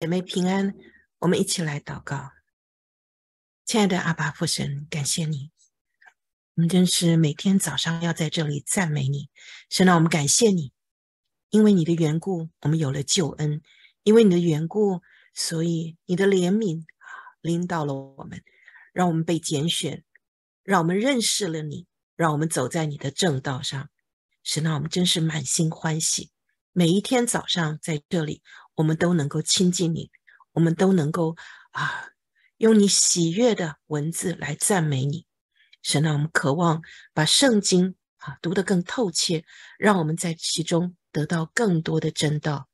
姐妹平安，我们一起来祷告。亲爱的阿爸父神，感谢你，我们真是每天早上要在这里赞美你。神啊，我们感谢你，因为你的缘故，我们有了救恩；因为你的缘故，所以你的怜悯啊，领导了我们，让我们被拣选，让我们认识了你，让我们走在你的正道上。神啊，我们真是满心欢喜，每一天早上在这里。我们都能够亲近你，我们都能够啊，用你喜悦的文字来赞美你，神啊，我们渴望把圣经啊读得更透彻，让我们在其中得到更多的真道。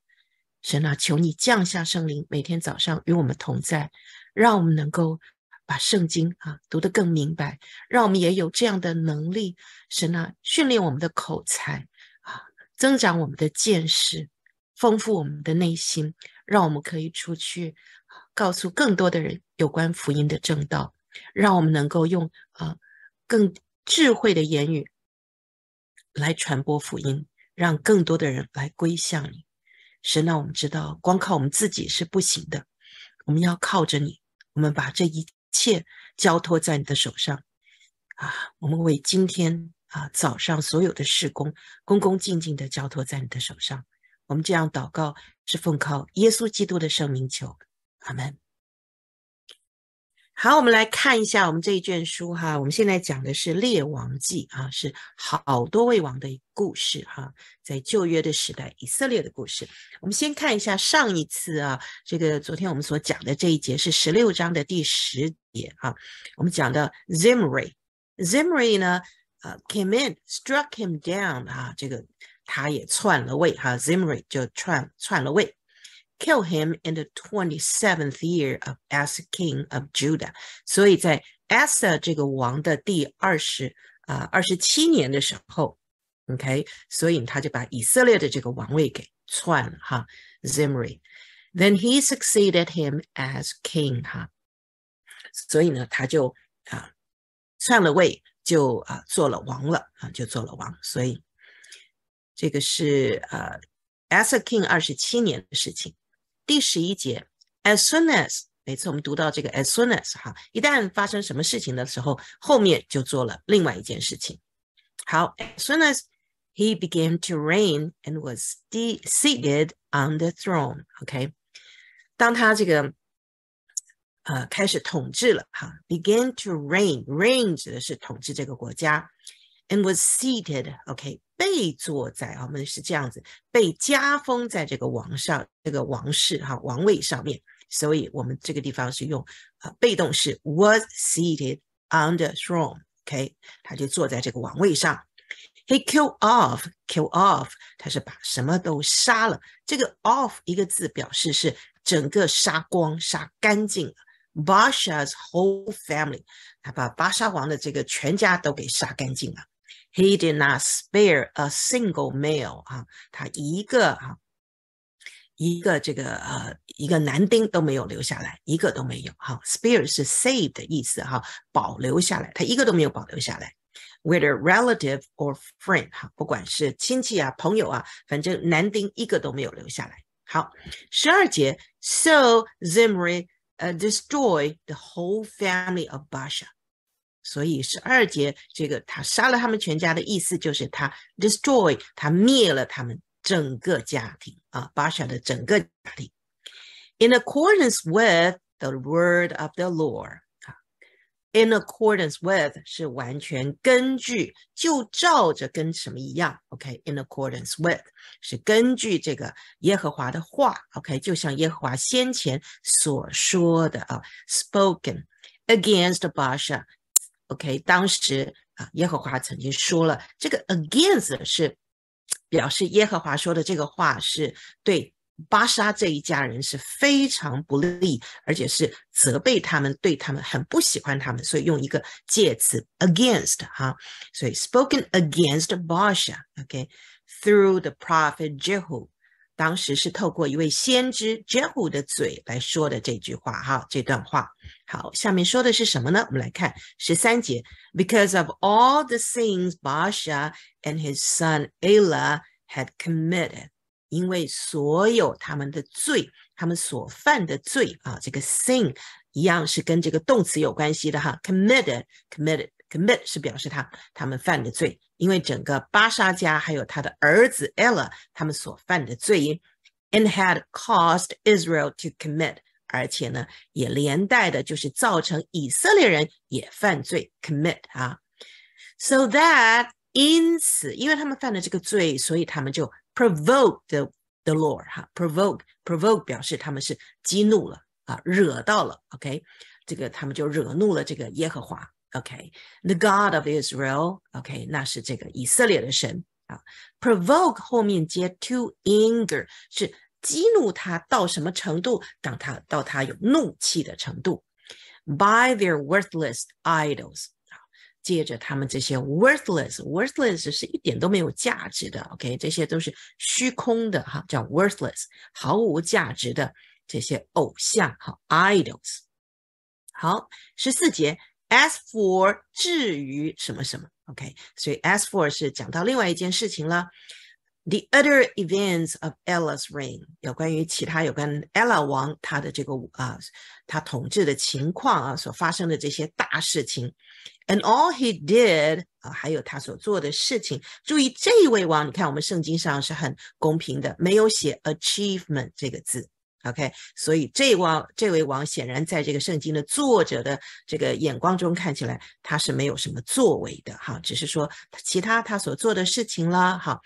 神啊，求你降下圣灵，每天早上与我们同在，让我们能够把圣经啊读得更明白，让我们也有这样的能力。神啊，训练我们的口才啊，增长我们的见识。丰富我们的内心，让我们可以出去告诉更多的人有关福音的正道，让我们能够用啊更智慧的言语来传播福音，让更多的人来归向你。神让我们知道光靠我们自己是不行的，我们要靠着你，我们把这一切交托在你的手上啊！我们为今天啊早上所有的事工，恭恭敬敬地交托在你的手上。我们这样祷告，是奉靠耶稣基督的圣名求，阿门。好，我们来看一下我们这一卷书哈，我们现在讲的是列王记啊，是好多位王的故事哈，在旧约的时代，以色列的故事。我们先看一下上一次啊，这个昨天我们所讲的这一节是十六章的第十节啊，我们讲的 Zimri，Zimri 呢啊 came in，struck him down 啊这个。他也篡了位哈，Zimri 就篡篡了位。Kill him in the twenty seventh year of Asa, king of Judah。所以在 Asa 这个王的第二十啊二十七年的时候，OK，所以他就把以色列的这个王位给篡了哈，Zimri。Then he succeeded him as king 哈，所以呢他就啊篡了位，就啊做了王了啊，就做了王，所以。这个是呃，Asa King 二十七年的事情，第十一节。As soon as 每次我们读到这个 as soon as 哈，一旦发生什么事情的时候，后面就做了另外一件事情。好，As soon as he began to reign and was seated on the throne，OK，当他这个呃开始统治了哈，began to reign，reign 指的是统治这个国家，and was seated，OK。被坐在我们是这样子，被加封在这个王上、这个王室哈王位上面，所以我们这个地方是用啊被动式 was seated on the throne。OK，他就坐在这个王位上。He killed o f f k i l l off，他是把什么都杀了。这个 off 一个字表示是整个杀光、杀干净了。Basha's whole family，他把巴沙王的这个全家都给杀干净了。He did not spare a single male 啊，他一个啊，一个这个呃一个男丁都没有留下来，一个都没有哈。Spare 是 save 的意思哈，保留下来，他一个都没有保留下来。Whether relative or friend 哈，不管是亲戚啊、朋友啊，反正男丁一个都没有留下来。好，十二节，So Zimri 呃 destroy the whole family of Basha。所以十二节这个他杀了他们全家的意思就是他 destroy 他灭了他们整个家庭啊，巴沙的整个家庭。In accordance with the word of the Lord 啊，in accordance with 是完全根据，就照着跟什么一样？OK，in accordance with 是根据这个耶和华的话，OK，就像耶和华先前所说的啊，spoken against Basha。OK，当时啊，耶和华曾经说了，这个 against 是表示耶和华说的这个话是对巴沙这一家人是非常不利，而且是责备他们，对他们很不喜欢他们，所以用一个介词 against 哈，所以 spoken against Basha，OK，through the prophet Jehu，当时是透过一位先知 Jehu 的嘴来说的这句话哈，这段话。好，下面说的是什么呢？我们来看十三节，Because of all the sins Baasha and his son Elah had committed，因为所有他们的罪，他们所犯的罪啊，这个 sin 一样是跟这个动词有关系的哈，committed，committed。commit 是表示他他们犯的罪，因为整个巴沙家还有他的儿子 Ella 他们所犯的罪，and had caused Israel to commit 而且呢，也连带的就是造成以色列人也犯罪 commit 啊，so that 因此，因为他们犯了这个罪，所以他们就 provoke the the Lord 哈，provoke provoke 表示他们是激怒了啊，惹到了，OK，这个他们就惹怒了这个耶和华，OK，the God of Israel，OK，那是这个以色列的神啊，provoke 后面接 to anger 是激怒他到什么程度？当他到他有怒气的程度，by their worthless idols 啊，接着他们这些 worthless，worthless 是一点都没有价值的，OK，这些都是虚空的哈，叫 worthless，毫无价值的这些偶像，哈 i d o l s 好，十四节，as for 至于什么什么，OK，所以 as for 是讲到另外一件事情了。The other events of Ella's reign 有关于其他有关 Ella 王他的这个啊，他统治的情况啊所发生的这些大事情，and all he did 啊，还有他所做的事情。注意这位王，你看我们圣经上是很公平的，没有写 achievement 这个字，OK？所以这王这位王显然在这个圣经的作者的这个眼光中看起来他是没有什么作为的哈，只是说其他他所做的事情了哈。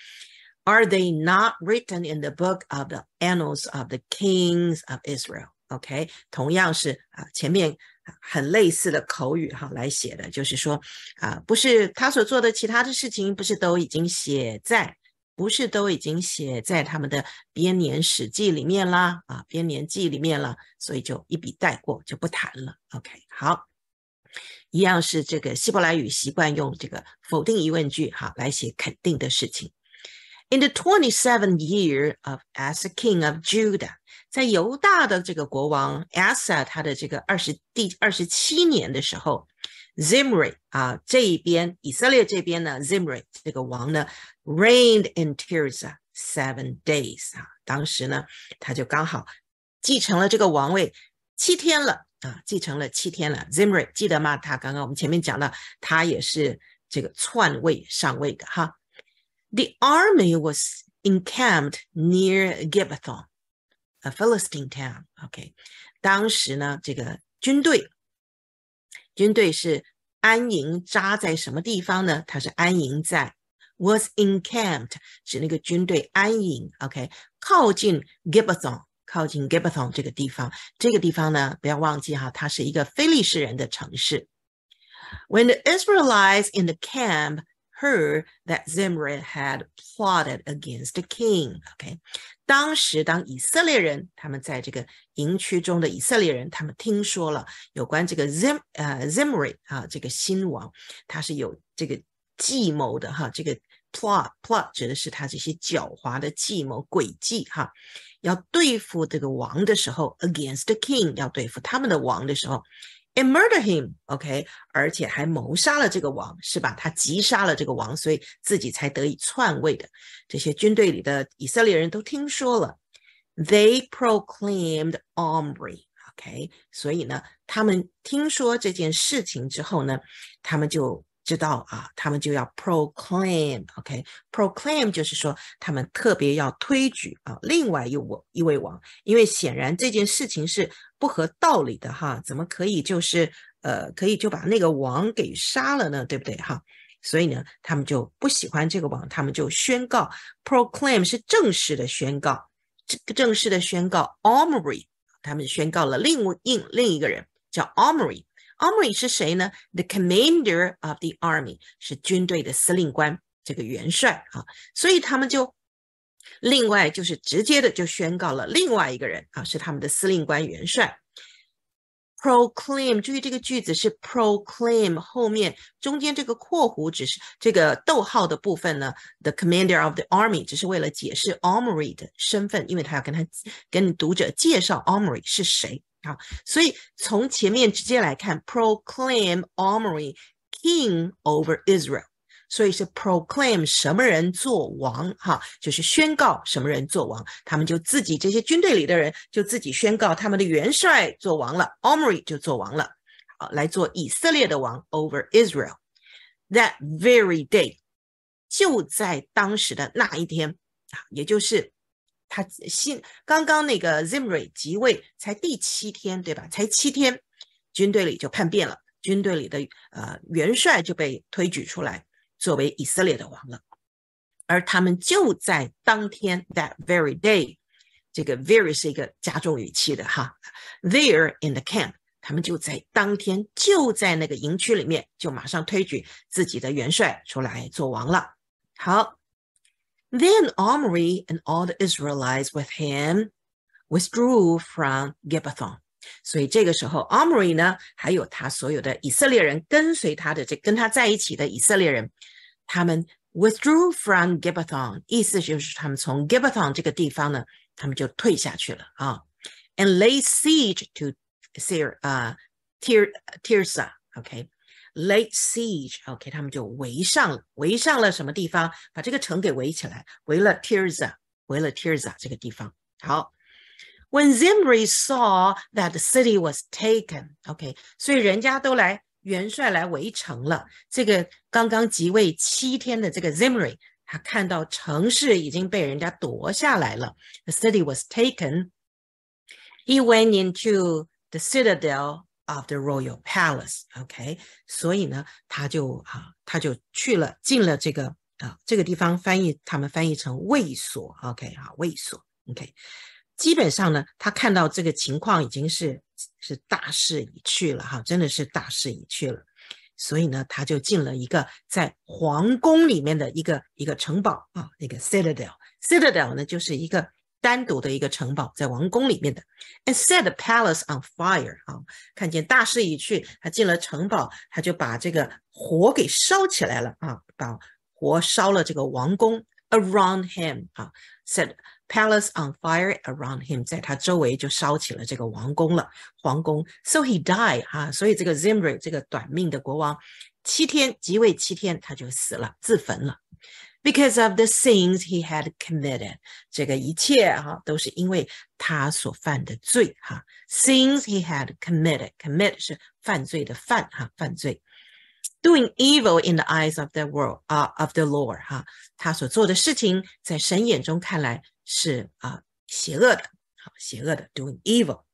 Are they not written in the book of the annals of the kings of Israel? o k 同样是啊前面很类似的口语哈来写的，就是说啊不是他所做的其他的事情，不是都已经写在，不是都已经写在他们的编年史记里面啦啊编年记里面了，所以就一笔带过就不谈了。o k 好，一样是这个希伯来语习惯用这个否定疑问句哈来写肯定的事情。In the twenty seventh year of Asa king of Judah，在犹大的这个国王 Asa 他的这个二十第二十七年的时候，Zimri 啊这一边以色列这边呢，Zimri 这个王呢 reigned in tears seven days 啊，当时呢他就刚好继承了这个王位七天了啊，继承了七天了。Zimri 记得吗？他刚刚我们前面讲到，他也是这个篡位上位的哈。The army was encamped near Gibbethon, a Philistine town. OK，当时呢，这个军队，军队是安营扎在什么地方呢？它是安营在 was encamped，指那个军队安营。OK，靠近 Gibbethon，靠近 Gibbethon 这个地方，这个地方呢，不要忘记哈，它是一个非利士人的城市。When the Israelites in the camp heard that Zimri had plotted against the king. o OK，当时当以色列人，他们在这个营区中的以色列人，他们听说了有关这个 Zim 呃 Zimri 啊这个新王，他是有这个计谋的哈。这个 plot plot 指的是他这些狡猾的计谋诡计哈。要对付这个王的时候，against the king 要对付他们的王的时候。and murder him, o k 而且还谋杀了这个王，是吧？他急杀了这个王，所以自己才得以篡位的。这些军队里的以色列人都听说了，they proclaimed Omri, o k 所以呢，他们听说这件事情之后呢，他们就。知道啊，他们就要 proclaim，OK，proclaim 就是说他们特别要推举啊，另外一王一位王，因为显然这件事情是不合道理的哈，怎么可以就是呃，可以就把那个王给杀了呢，对不对哈？所以呢，他们就不喜欢这个王，他们就宣告 proclaim 是正式的宣告，这个正式的宣告，Armory，他们宣告了另另另一个人叫 Armory。a r m r y 是谁呢？The commander of the army 是军队的司令官，这个元帅啊，所以他们就另外就是直接的就宣告了另外一个人啊，是他们的司令官元帅。Proclaim，注意这个句子是 proclaim 后面中间这个括弧只是这个逗号的部分呢，the commander of the army 只是为了解释 a r m r y 的身份，因为他要跟他跟读者介绍 a r m r y 是谁。好，所以从前面直接来看，proclaim Omri king over Israel，所以是 proclaim 什么人做王，哈，就是宣告什么人做王，他们就自己这些军队里的人就自己宣告他们的元帅做王了，Omri 就做王了，好，来做以色列的王 over Israel。That very day，就在当时的那一天啊，也就是。他新刚刚那个 Zimri 即位才第七天，对吧？才七天，军队里就叛变了，军队里的呃元帅就被推举出来作为以色列的王了。而他们就在当天，that very day，这个 very 是一个加重语气的哈，there in the camp，他们就在当天就在那个营区里面就马上推举自己的元帅出来做王了。好。Then Omri and all the Israelites with him withdrew from Gibbethon. Gibbethon。所以这个时候，Omri 呢，还有他所有的以色列人跟随他的这跟他在一起的以色列人，他们 withdrew from Gibbethon，意思就是他们从 Gibbethon 这个地方呢，他们就退下去了啊。And lay siege to Sir 啊 Tir Tirsa，OK。Late siege，OK，、okay, 他们就围上围上了什么地方？把这个城给围起来，围了 Tirza，围了 Tirza 这个地方。好，When Zimri saw that the city was taken，OK，、okay, 所以人家都来元帅来围城了。这个刚刚即位七天的这个 Zimri，他看到城市已经被人家夺下来了，the city was taken。He went into the citadel of the royal palace，OK，所以呢，他就啊，他就去了，进了这个啊，这个地方翻译他们翻译成卫所，OK，哈，卫所，OK，基本上呢，他看到这个情况已经是是大势已去了，哈，真的是大势已去了，所以呢，他就进了一个在皇宫里面的一个一个城堡啊，那个 citadel，citadel 呢就是一个。单独的一个城堡，在王宫里面的，and set the palace on fire 啊！看见大势已去，他进了城堡，他就把这个火给烧起来了啊！把火烧了这个王宫，around him 啊，set d palace on fire around him，在他周围就烧起了这个王宫了，皇宫。So he died 啊！所以这个 Zimri 这个短命的国王，七天即位七天，他就死了，自焚了。because of the sins he had committed，这个一切哈都是因为他所犯的罪哈。Sins he had committed, committed，commit 是犯罪的犯哈，犯罪。Doing evil in the eyes of the world of the Lord evil.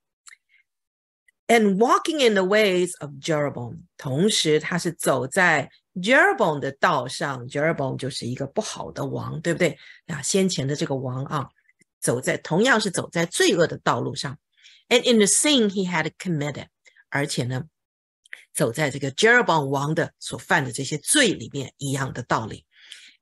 And walking in the ways of Jeroboam，同时他是走在 Jeroboam 的道上，Jeroboam 就是一个不好的王，对不对？啊，先前的这个王啊，走在同样是走在罪恶的道路上。And in the sin he had committed，而且呢，走在这个 Jeroboam 王的所犯的这些罪里面一样的道理。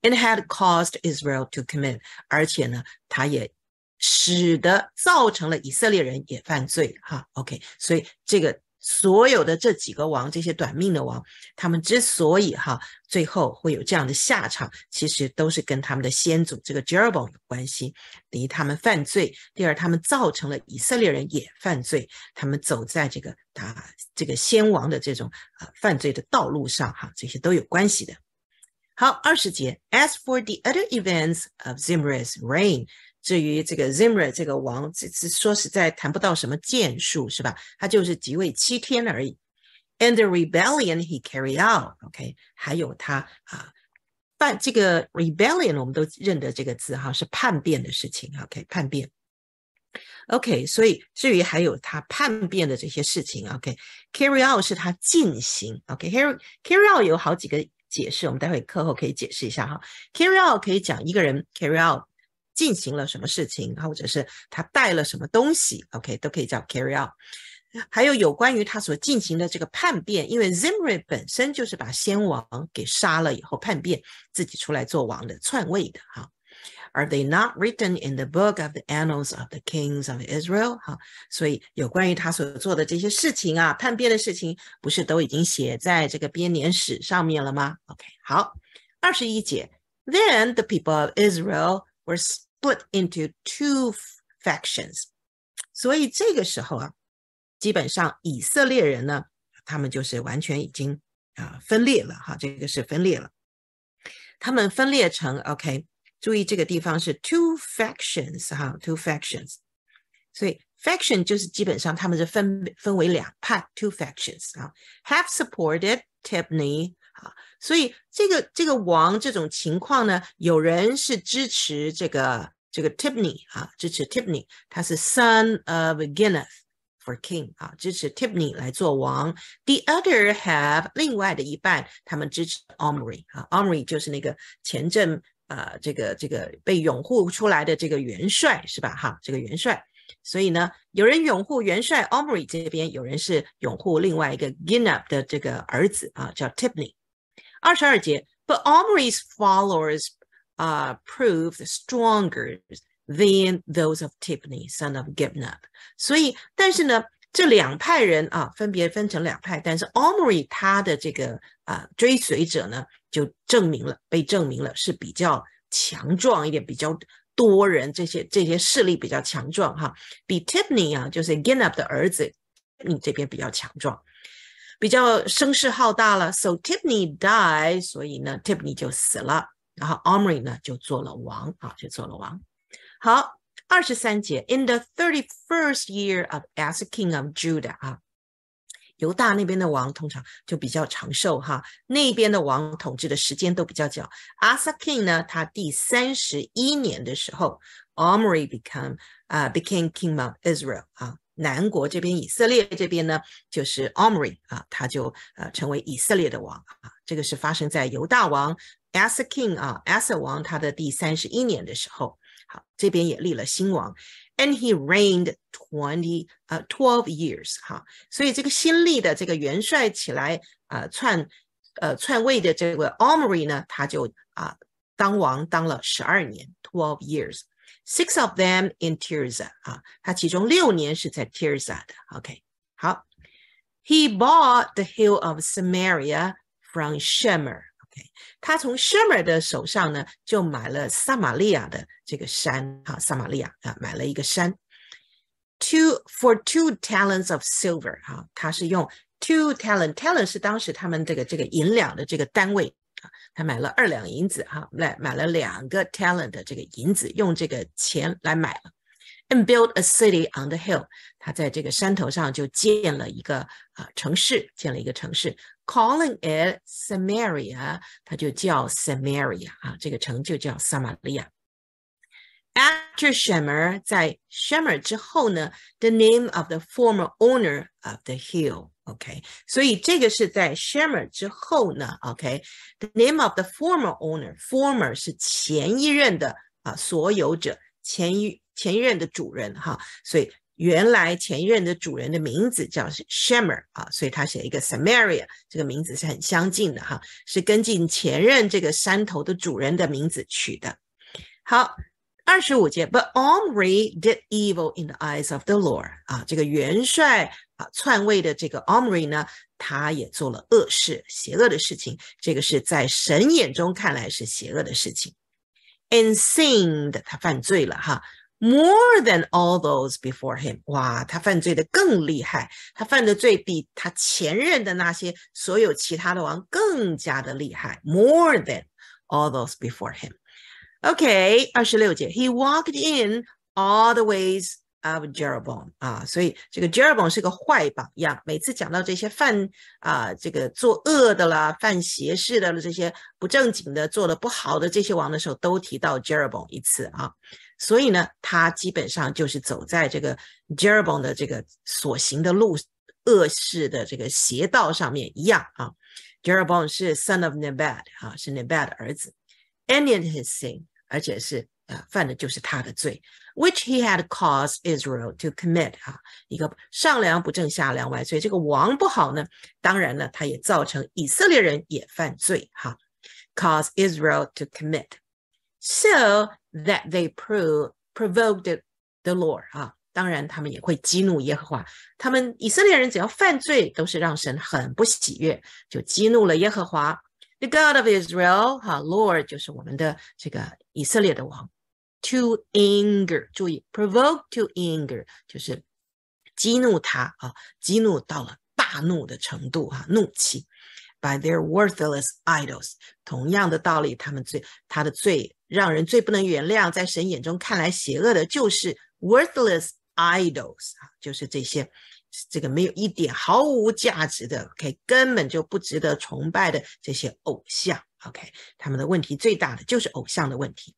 And had caused Israel to commit，而且呢，他也使得造成了以色列人也犯罪。哈，OK，所以这个。所有的这几个王，这些短命的王，他们之所以哈最后会有这样的下场，其实都是跟他们的先祖这个 j e r o b o 有关系。第一，他们犯罪；第二，他们造成了以色列人也犯罪。他们走在这个啊这个先王的这种啊犯罪的道路上，哈，这些都有关系的。好，二十节。As for the other events of Zimri's reign. 至于这个 Zimra 这个王，这是说实在谈不到什么建树，是吧？他就是即位七天而已。And the rebellion he c a r r i e d out，OK？还有他啊，犯这个 rebellion 我们都认得这个字哈，是叛变的事情，OK？叛变，OK？所以至于还有他叛变的这些事情，OK？carry out 是他进行，OK？carry carry out 有好几个解释，我们待会课后可以解释一下哈。carry out 可以讲一个人 carry out。进行了什么事情，或者是他带了什么东西，OK，都可以叫 carry out。还有有关于他所进行的这个叛变，因为 Zimri 本身就是把先王给杀了以后叛变，自己出来做王的篡位的哈。Are they not written in the book of the annals of the kings of Israel？哈，所以有关于他所做的这些事情啊，叛变的事情，不是都已经写在这个编年史上面了吗？OK，好，二十一节。Then the people of Israel were split into two factions, factions。所以这个时候啊，基本上以色列人呢，他们就是完全已经啊分裂了哈，这个是分裂了。他们分裂成 OK，注意这个地方是 two factions 哈，two factions。所以 faction 就是基本上他们是分分为两派，two factions 啊，have supported Tibni 啊，所以这个这个王这种情况呢，有人是支持这个这个 t i p n y 啊，支持 t i p n y 他是 Son of Guineaf for King 啊，支持 t i p n y 来做王。The other have 另外的一半，他们支持 a r m r y 啊 a r m r y 就是那个前阵呃这个这个被拥护出来的这个元帅是吧？哈，这个元帅。所以呢，有人拥护元帅 a r m r y 这边，有人是拥护另外一个 Guineaf 的这个儿子啊，叫 t i p n y 二十二节，But a m o r y s followers, uh, proved stronger than those of t i p n y son of Gibnab. 所以，但是呢，这两派人啊，分别分成两派。但是 Armory 他的这个啊追随者呢，就证明了，被证明了是比较强壮一点，比较多人，这些这些势力比较强壮哈。比 t i f f a n y 啊，就是 g i n n a b 的儿子，你这边比较强壮。比较声势浩大了，so t i f a n e died，所以呢 t i f a n e 就死了，然后 Amry 呢就做了王啊，就做了王。好，二十三节，in the thirty first year of Asa king of Judah 啊，犹大那边的王通常就比较长寿哈，那边的王统治的时间都比较久。Asa king 呢，他第三十一年的时候，Amry become 啊，became king of Israel 啊。南国这边，以色列这边呢，就是 Omri 啊，他就呃成为以色列的王啊。这个是发生在犹大王 Asa King 啊，Asa 王他的第三十一年的时候。好，这边也立了新王，and he reigned twenty 呃 twelve years 哈。所以这个新立的这个元帅起来呃篡呃篡位的这个 Omri 呢，他就啊当王当了十二年 twelve years。Six of them in Tirzah 啊，他其中六年是在 t i r z a 的。OK，好。He bought the hill of Samaria from Shemer。OK，他从 Shemer 的手上呢，就买了撒玛利亚的这个山啊，撒玛利亚啊，买了一个山。Two for two talents of silver 哈，他是用 two talent，talent 是当时他们这个这个银两的这个单位。他买了二两银子哈，来买了两个 talent 这个银子，用这个钱来买了。And build a city on the hill，他在这个山头上就建了一个啊、呃、城市，建了一个城市，calling it Samaria，他就叫 Samaria 啊，这个城就叫撒玛利亚。After Shemer，在 Shemer 之后呢，the name of the former owner of the hill。OK，所以这个是在 Shimer 之后呢。OK，the name of the former owner，former 是前一任的啊，所有者前一前一任的主人哈。所以原来前一任的主人的名字叫是 Shimer 啊，所以他写一个 Samaria，这个名字是很相近的哈，是跟进前任这个山头的主人的名字取的。好。二十五节，But Omri did evil in the eyes of the Lord. Lord。啊，这个元帅啊，篡位的这个 Omri 呢，他也做了恶事、邪恶的事情。这个是在神眼中看来是邪恶的事情。And sinned，他犯罪了哈。More than all those before him，哇，他犯罪的更厉害，他犯的罪比他前任的那些所有其他的王更加的厉害。More than all those before him。OK，二十六节，He walked in all the ways of Jeroboam 啊，所以这个 Jeroboam 是个坏榜样。每次讲到这些犯啊，这个作恶的啦，犯邪事的这些不正经的，做的不好的这些王的时候，都提到 Jeroboam 一次啊。所以呢，他基本上就是走在这个 Jeroboam 的这个所行的路恶事的这个邪道上面一样啊。Jeroboam 是 Son of Nebat 啊，是 Nebat 的儿子，Anan his s i n 而且是啊，犯的就是他的罪，which he had caused Israel to commit 啊，一个上梁不正下梁歪，所以这个王不好呢。当然呢，他也造成以色列人也犯罪哈，cause Israel to commit，so that they prov provoked the Lord 啊，当然他们也会激怒耶和华。他们以色列人只要犯罪，都是让神很不喜悦，就激怒了耶和华。the God of Israel，哈，Lord 就是我们的这个以色列的王。To anger，注意，provoke to anger By their worthless idols，同样的道理，他们最他的最让人最不能原谅，在神眼中看来邪恶的，就是 worthless idols 啊，就是这些这个没有一点毫无价值的，OK，根本就不值得崇拜的这些偶像，OK，他们的问题最大的就是偶像的问题。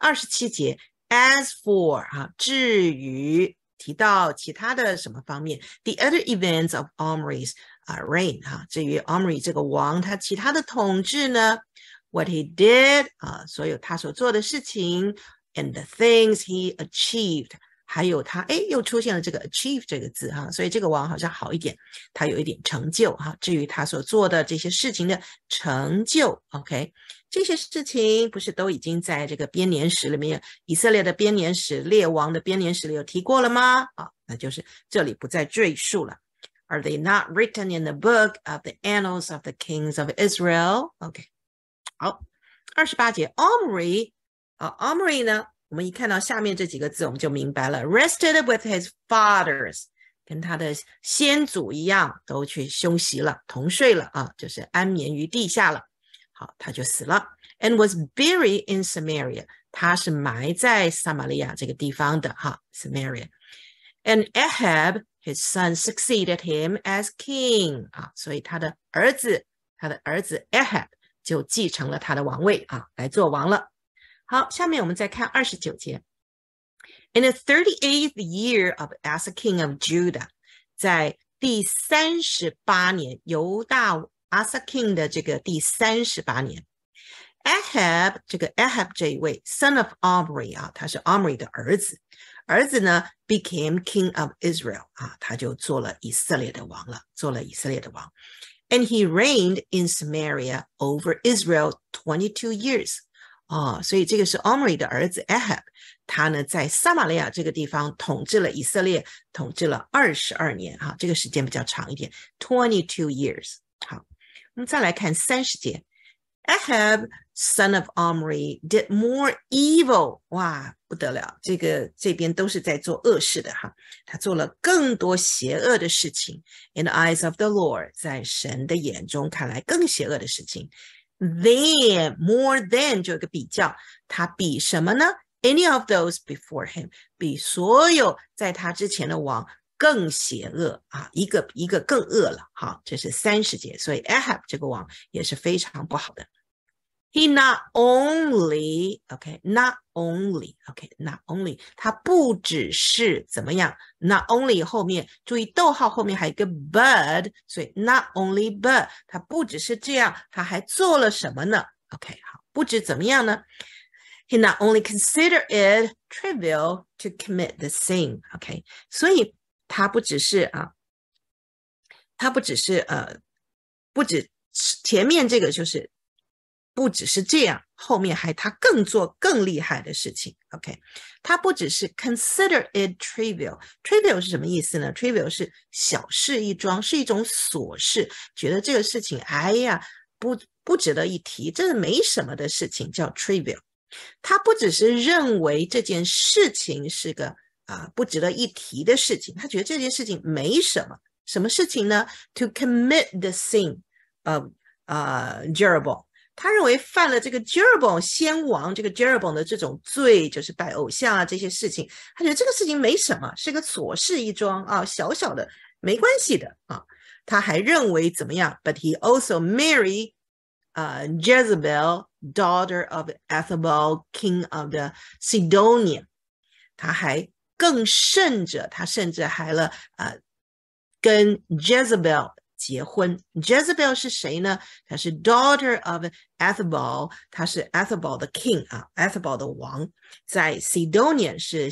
二十七节，as for 啊，至于提到其他的什么方面，the other events of Omri's 啊 reign 哈，至于 Omri 这个王他其他的统治呢，what he did 啊，所有他所做的事情，and the things he achieved。还有他，哎，又出现了这个 achieve 这个字哈，所以这个王好像好一点，他有一点成就哈。至于他所做的这些事情的成就，OK，这些事情不是都已经在这个编年史里面，以色列的编年史、列王的编年史里有提过了吗？啊，那就是这里不再赘述了。Are they not written in the book of the annals of the kings of Israel？OK，好，二十八节，Omri，啊，Omri 呢？我们一看到下面这几个字，我们就明白了。Rested with his fathers，跟他的先祖一样，都去休息了，同睡了啊，就是安眠于地下了。好，他就死了。And was buried in Samaria，他是埋在撒马利亚这个地方的。哈，Samaria。And Ahab，his son succeeded him as king。啊，所以他的儿子，他的儿子 Ahab 就继承了他的王位啊，来做王了。好，下面我们再看二十九节。In the thirty-eighth year of as a king of Judah，在第三十八年，犹大阿萨 king 的这个第三十八年，Ahab 这个 Ahab 这一位，son of Omri 啊，他是 Omri 的儿子，儿子呢 became king of Israel 啊，他就做了以色列的王了，做了以色列的王。And he reigned in Samaria over Israel twenty-two years. 哦，所以这个是 Omri 的儿子 Ahab，他呢在撒马利亚这个地方统治了以色列，统治了二十二年，哈，这个时间比较长一点，twenty two years。好，我们再来看三十节，Ahab son of Omri did more evil，哇，不得了，这个这边都是在做恶事的哈，他做了更多邪恶的事情，在神的眼中看来更邪恶的事情。Then more than 就一个比较，他比什么呢？Any of those before him 比所有在他之前的王更邪恶啊，一个比一个更恶了。好，这是三十节，所以 Ahab 这个王也是非常不好的。He not only OK, not only OK, not only not only 后面注意逗号后面还有一个 but，所以 not only but He not only considered it trivial to commit the sin。OK，所以他不只是啊，他不只是呃，不止前面这个就是。不只是这样，后面还他更做更厉害的事情。OK，他不只是 consider it trivial。trivial 是什么意思呢？trivial 是小事一桩，是一种琐事，觉得这个事情，哎呀，不不值得一提，这是没什么的事情，叫 trivial。他不只是认为这件事情是个啊不值得一提的事情，他觉得这件事情没什么。什么事情呢？To commit the sin of 啊 Jerobo。他认为犯了这个 Jeroboam 先王这个 Jeroboam 的这种罪，就是拜偶像啊这些事情，他觉得这个事情没什么，是个琐事一桩啊，小小的没关系的啊。他还认为怎么样？But he also married 啊 Jezebel, daughter of Athaball, king of the s i d o n i a 他还更甚者，他甚至还了啊，跟 Jezebel。结婚，Jezebel 是谁呢？她是 daughter of e t h b a l 她是 e t h b a l 的 king 啊 e t h b a l 的王，在 Sidonian 是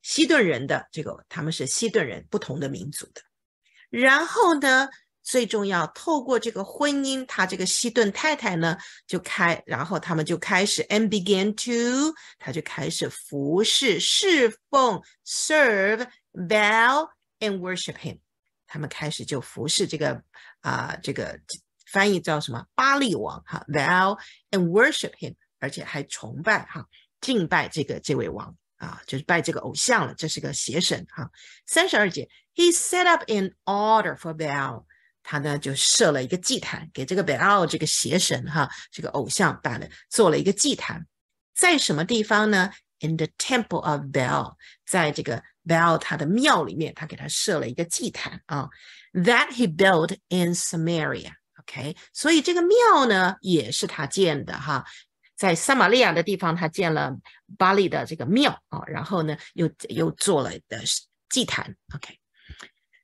西顿人的，这个他们是西顿人，不同的民族的。然后呢，最重要，透过这个婚姻，他这个西顿太太呢就开，然后他们就开始 and begin to，他就开始服侍、侍奉、serve Baal and worship him。他们开始就服侍这个啊，这个翻译叫什么？巴利王哈，vow and worship him，而且还崇拜哈，敬拜这个这位王啊，就是拜这个偶像了。这是个邪神哈。三十二节，he set up an altar for Baal，他呢就设了一个祭坛给这个 Baal 这个邪神哈，这个偶像，办了做了一个祭坛，在什么地方呢？in the temple of Baal，在这个 Baal 他的庙里面，他给他设了一个祭坛啊。That he built in Samaria。OK，所以这个庙呢也是他建的哈，在撒玛利亚的地方，他建了巴利的这个庙啊，然后呢又又做了的祭坛。OK，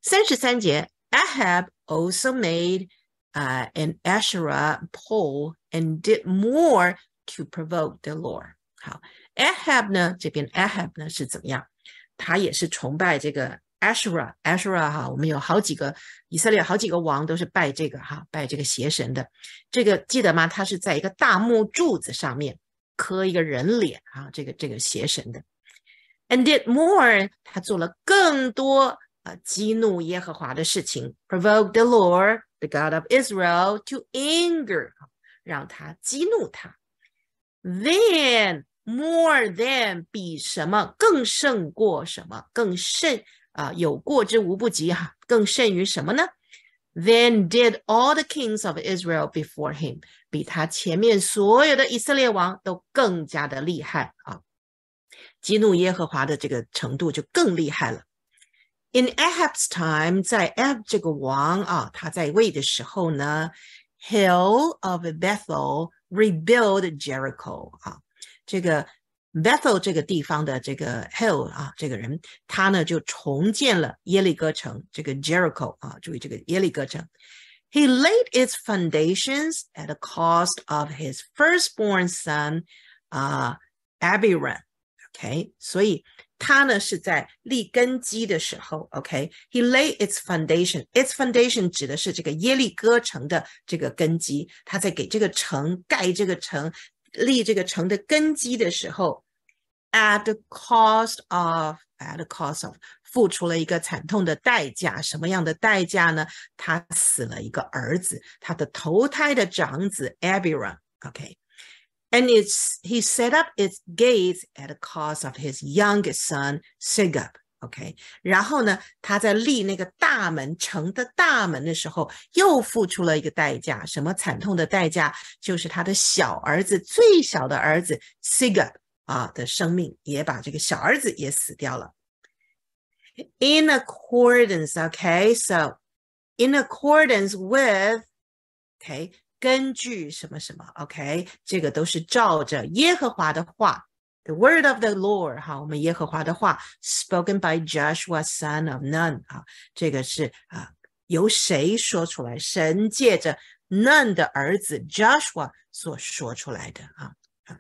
三十三节，Ahab also made uh, an Asherah pole and did more to provoke the Lord。好。Ahab 呢，这边 Ahab 呢是怎么样？他也是崇拜这个 Ashura，Ashura 哈，我们有好几个以色列好几个王都是拜这个哈，拜这个邪神的。这个记得吗？他是在一个大木柱子上面刻一个人脸啊，这个这个邪神的。And did more，他做了更多啊激怒耶和华的事情，provoke the Lord the God of Israel to anger，让他激怒他。Then more than 比什么更胜过什么更胜啊、呃，有过之无不及哈，更胜于什么呢？Then did all the kings of Israel before him，比他前面所有的以色列王都更加的厉害啊，激怒耶和华的这个程度就更厉害了。In Ahab's time，在 Ahab 这个王啊，他在位的时候呢，Hill of Bethel rebuilt Jericho 啊。这个 Bethel 这个地方的这个 Hill 啊，这个人他呢就重建了耶利哥城，这个 Jericho 啊，注意这个耶利哥城。He laid its foundations at the cost of his firstborn son, uh, Abiram. 啊 he laid its foundation，its foundation 指的是这个耶利哥城的这个根基，他在给这个城盖这个城立这个城的根基的时候，at the cost of at the cost of 付出了一个惨痛的代价，什么样的代价呢？他死了一个儿子，他的头胎的长子 Abiram。OK。And it's he set up its gates at the cost of his youngest son Segub. OK，然后呢？他在立那个大门城的大门的时候，又付出了一个代价，什么惨痛的代价？就是他的小儿子，最小的儿子 Siga 啊的生命，也把这个小儿子也死掉了。In accordance，OK，so in accordance with，OK，根据什么什么？OK，这个都是照着耶和华的话。The word of the Lord，哈，我们耶和华的话，spoken by Joshua, son of Nun，啊，这个是啊，由谁说出来？神借着 Nun 的儿子 Joshua 所说出来的啊啊，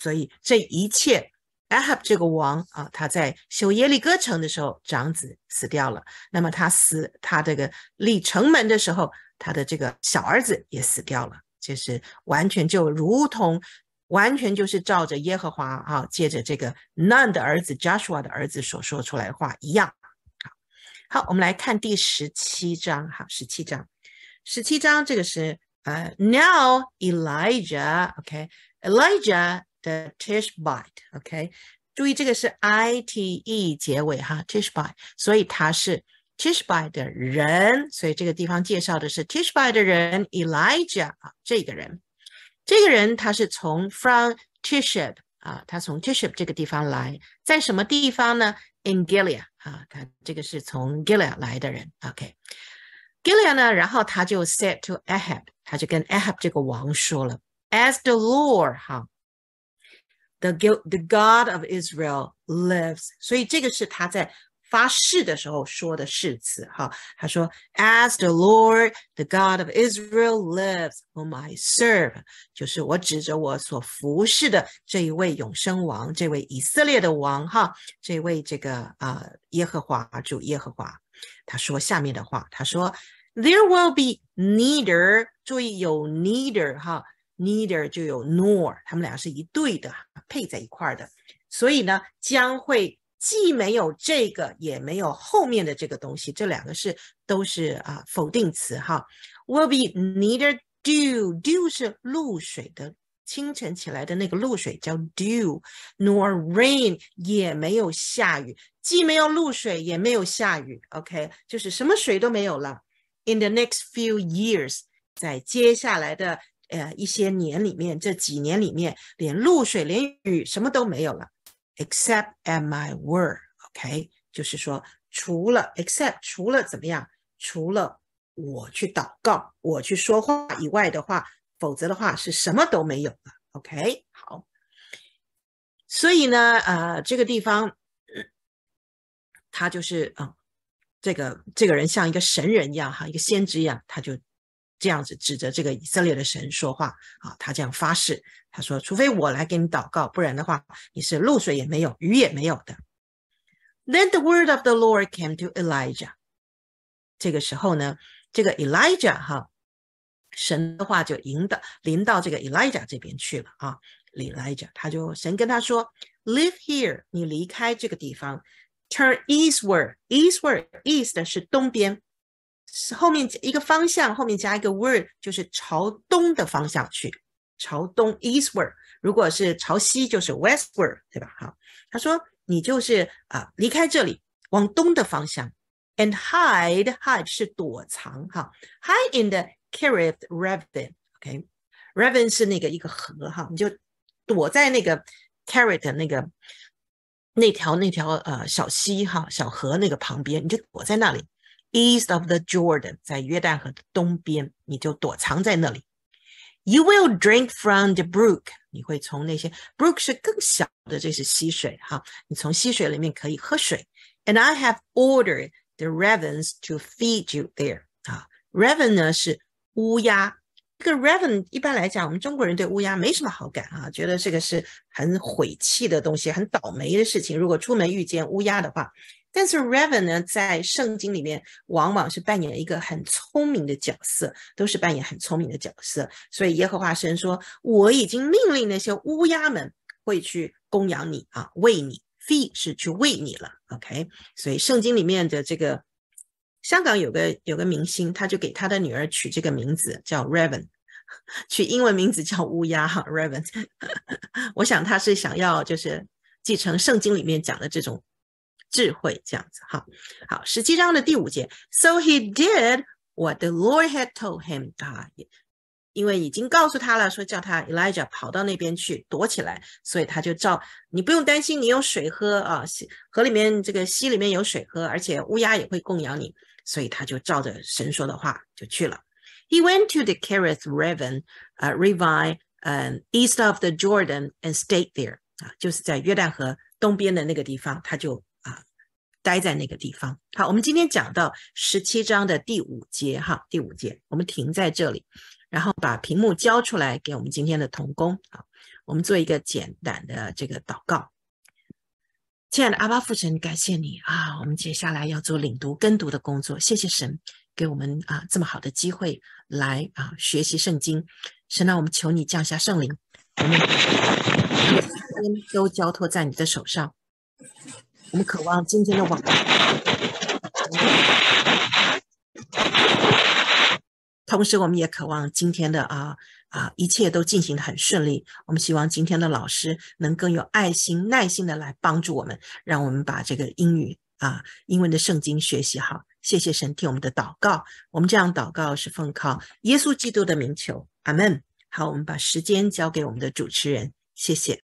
所以这一切，Ab 这个王啊，他在修耶利哥城的时候，长子死掉了，那么他死，他这个立城门的时候，他的这个小儿子也死掉了，就是完全就如同。完全就是照着耶和华啊，借着这个 Non 的儿子 Joshua 的儿子所说出来话一样。好，我们来看第十七章哈，十七章，十七章这个是呃，Now Elijah，OK，Elijah the Tishbite，OK，注意这个是 I-T-E 结尾哈，Tishbite，所以他是 Tishbite 的人，所以这个地方介绍的是 Tishbite 的人 Elijah 啊，这个人。这个人他是从 from Tishab 啊，他从 Tishab 这个地方来，在什么地方呢？In Gilead 啊，他这个是从 Gilead 来的人。OK，Gilead、okay. 呢，然后他就 said to Ahab，他就跟 Ahab 这个王说了，As the Lord 哈。The the God of Israel lives，所以这个是他在发誓的时候说的誓词，哈，他说：“As the Lord, the God of Israel, lives, whom I serve，就是我指着我所服侍的这一位永生王，这位以色列的王，哈，这位这个啊，耶和华主耶和华。”他说下面的话，他说：“There will be neither，注意有 neither，哈，neither 就有 nor，他们俩是一对的，配在一块儿的，所以呢，将会。”既没有这个，也没有后面的这个东西，这两个是都是啊否定词哈。Will be neither dew，dew 是露水的，清晨起来的那个露水叫 dew，nor rain 也没有下雨，既没有露水，也没有下雨。OK，就是什么水都没有了。In the next few years，在接下来的呃一些年里面，这几年里面连露水、连雨什么都没有了。Except at my word, OK，就是说，除了 except 除了怎么样，除了我去祷告、我去说话以外的话，否则的话是什么都没有的，OK？好，所以呢，呃，这个地方，他就是啊，这个这个人像一个神人一样，哈，一个先知一样，他就。这样子指着这个以色列的神说话啊，他这样发誓，他说除非我来给你祷告，不然的话你是露水也没有，雨也没有的。Then the word of the Lord came to Elijah。这个时候呢，这个 Elijah 哈，神的话就引导临到这个 Elijah 这边去了啊，Elijah，他就神跟他说 l i v e here，你离开这个地方，Turn eastward，eastward，east 是东边。后面一个方向，后面加一个 word，就是朝东的方向去，朝东 eastward。如果是朝西，就是 westward，对吧？哈，他说你就是啊，离开这里，往东的方向，and hide hide 是躲藏，哈，hide in the carrot ravine。OK，r a v e n 是那个一个河，哈，你就躲在那个 carrot 那个那条那条呃小溪哈小河那个旁边，你就躲在那里。East of the Jordan，在约旦河的东边，你就躲藏在那里。You will drink from the brook，你会从那些 brook 是更小的，这是溪水哈。你从溪水里面可以喝水。And I have ordered the ravens to feed you there。啊，raven 呢是乌鸦。这个 raven 一般来讲，我们中国人对乌鸦没什么好感啊，觉得这个是很晦气的东西，很倒霉的事情。如果出门遇见乌鸦的话。但是 Raven 呢，在圣经里面往往是扮演一个很聪明的角色，都是扮演很聪明的角色。所以耶和华神说：“我已经命令那些乌鸦们会去供养你啊，喂你，feed 是去喂你了。”OK，所以圣经里面的这个香港有个有个明星，他就给他的女儿取这个名字叫 Raven，取英文名字叫乌鸦哈 Raven。我想他是想要就是继承圣经里面讲的这种。智慧这样子哈，好，十七章的第五节，So he did what the Lord had told him 啊，因为已经告诉他了，说叫他 Elijah 跑到那边去躲起来，所以他就照。你不用担心，你有水喝啊，河里面这个溪里面有水喝，而且乌鸦也会供养你，所以他就照着神说的话就去了。He went to the Kerith Raven, uh, r i v i n e u east of the Jordan and stayed there 啊，就是在约旦河东边的那个地方，他就。待在那个地方。好，我们今天讲到十七章的第五节，哈，第五节，我们停在这里，然后把屏幕交出来给我们今天的童工啊，我们做一个简单的这个祷告。亲爱的阿巴父神，感谢你啊！我们接下来要做领读跟读的工作，谢谢神给我们啊这么好的机会来啊学习圣经。神啊，我们求你降下圣灵，我们都交托在你的手上。我们渴望今天的网络，同时我们也渴望今天的啊啊，一切都进行的很顺利。我们希望今天的老师能更有爱心、耐心的来帮助我们，让我们把这个英语啊英文的圣经学习好。谢谢神听我们的祷告，我们这样祷告是奉靠耶稣基督的名求，阿门。好，我们把时间交给我们的主持人，谢谢。